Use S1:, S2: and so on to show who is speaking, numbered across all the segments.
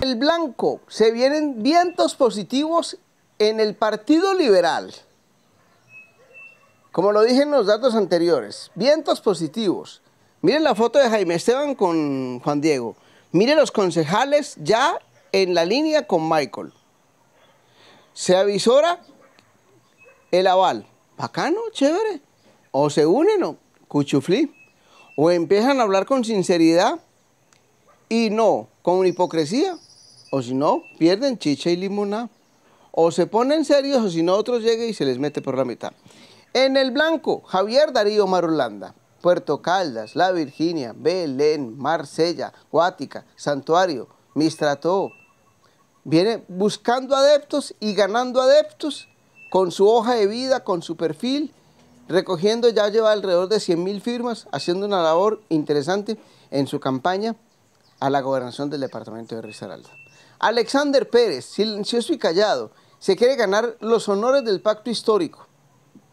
S1: El blanco, se vienen vientos positivos en el Partido Liberal. Como lo dije en los datos anteriores, vientos positivos. Miren la foto de Jaime Esteban con Juan Diego. Miren los concejales ya en la línea con Michael. Se avisora el aval. Bacano, chévere. O se unen o cuchuflí. O empiezan a hablar con sinceridad y no con hipocresía. O si no, pierden chicha y limona. O se ponen serios, o si no, otros llega y se les mete por la mitad. En el blanco, Javier Darío Marulanda, Puerto Caldas, La Virginia, Belén, Marsella, Guática, Santuario, Mistrató. Viene buscando adeptos y ganando adeptos con su hoja de vida, con su perfil, recogiendo ya lleva alrededor de 100 mil firmas, haciendo una labor interesante en su campaña a la gobernación del departamento de Risaralda. Alexander Pérez, silencioso y callado, se quiere ganar los honores del pacto histórico.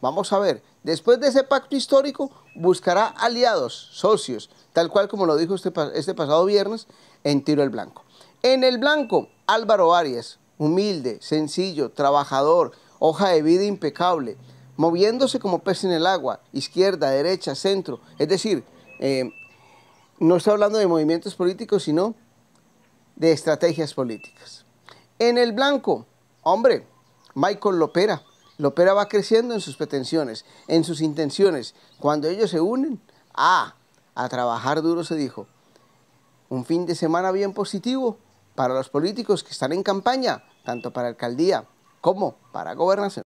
S1: Vamos a ver, después de ese pacto histórico buscará aliados, socios, tal cual como lo dijo este, este pasado viernes en Tiro el Blanco. En el Blanco, Álvaro Arias, humilde, sencillo, trabajador, hoja de vida impecable, moviéndose como pez en el agua, izquierda, derecha, centro. Es decir, eh, no está hablando de movimientos políticos, sino de estrategias políticas. En el blanco, hombre, Michael Lopera. Lopera va creciendo en sus pretensiones, en sus intenciones. Cuando ellos se unen, a, ah, a trabajar duro se dijo. Un fin de semana bien positivo para los políticos que están en campaña, tanto para alcaldía como para gobernación.